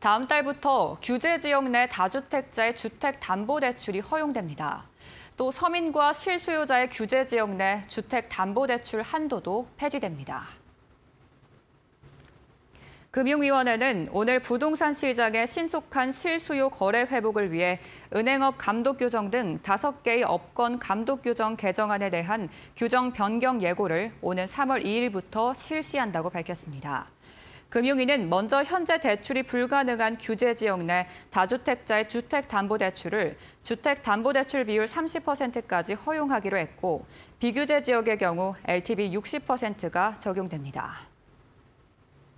다음 달부터 규제 지역 내 다주택자의 주택담보대출이 허용됩니다. 또 서민과 실수요자의 규제 지역 내 주택담보대출 한도도 폐지됩니다. 금융위원회는 오늘 부동산 시장의 신속한 실수요 거래 회복을 위해 은행업 감독 규정 등 5개의 업권 감독 규정 개정안에 대한 규정 변경 예고를 오는 3월 2일부터 실시한다고 밝혔습니다. 금융위는 먼저 현재 대출이 불가능한 규제 지역 내 다주택자의 주택담보대출을 주택담보대출 비율 30%까지 허용하기로 했고 비규제 지역의 경우 LTV 60%가 적용됩니다.